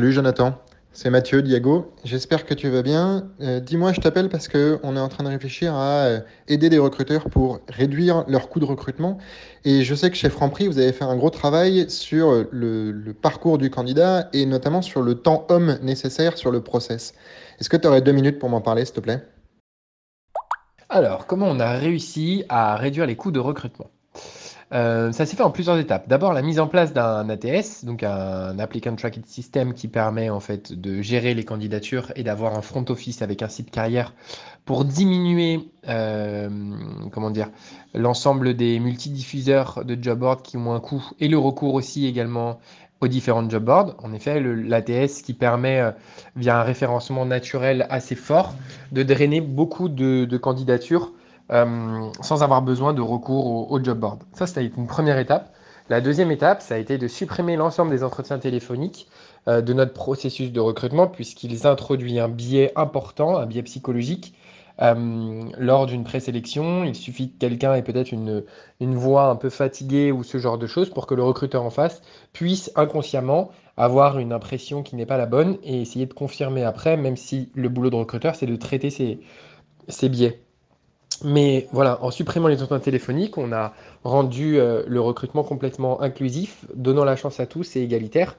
Salut Jonathan, c'est Mathieu Diago. J'espère que tu vas bien. Euh, dis-moi, je t'appelle parce qu'on est en train de réfléchir à euh, aider des recruteurs pour réduire leurs coûts de recrutement. Et je sais que chez Franprix, vous avez fait un gros travail sur le, le parcours du candidat et notamment sur le temps homme nécessaire sur le process. Est-ce que tu aurais deux minutes pour m'en parler, s'il te plaît Alors, comment on a réussi à réduire les coûts de recrutement euh, ça s'est fait en plusieurs étapes. D'abord, la mise en place d'un ATS, donc un Applicant Tracking System qui permet en fait de gérer les candidatures et d'avoir un front office avec un site carrière pour diminuer euh, comment dire l'ensemble des multidiffuseurs de job boards qui ont un coût et le recours aussi également aux différents job boards. En effet, l'ATS qui permet, euh, via un référencement naturel assez fort, de drainer beaucoup de candidatures euh, sans avoir besoin de recours au, job board. Ça, c'était a une première étape. La deuxième étape, ça a été de supprimer l'ensemble des entretiens téléphoniques euh, de notre processus de recrutement, puisqu'ils introduisent un biais important, un biais psychologique. Euh, lors d'une présélection, il suffit que quelqu'un ait peut-être une, une voix un peu fatiguée ou ce genre de choses pour que le recruteur en face puisse inconsciemment avoir une impression qui n'est pas la bonne et essayer de confirmer après, même si le boulot de recruteur, c'est de traiter ces, ces biais. Mais voilà, en supprimant les entretiens téléphoniques, on a rendu euh, le recrutement complètement inclusif, donnant la chance à tous et égalitaire,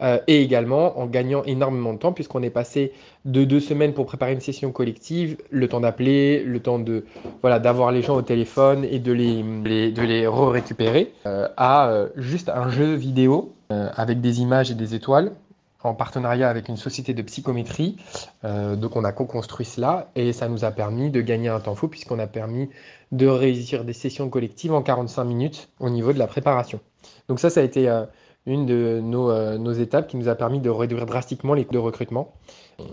euh, et également en gagnant énormément de temps, puisqu'on est passé de deux semaines pour préparer une session collective, le temps d'appeler, le temps de voilà d'avoir les gens au téléphone et de les, re récupérer euh, à juste un jeu vidéo avec des images et des étoiles en partenariat avec une société de psychométrie. Euh, donc on a co-construit cela et ça nous a permis de gagner un temps fou puisqu'on a permis de réussir des sessions collectives en 45 minutes au niveau de la préparation. Donc ça, ça a été euh, une de nos, euh, nos, étapes qui nous a permis de réduire drastiquement les coûts de recrutement.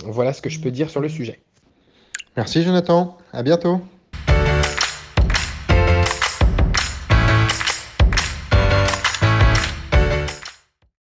Voilà ce que je peux dire sur le sujet. Merci Jonathan, à bientôt.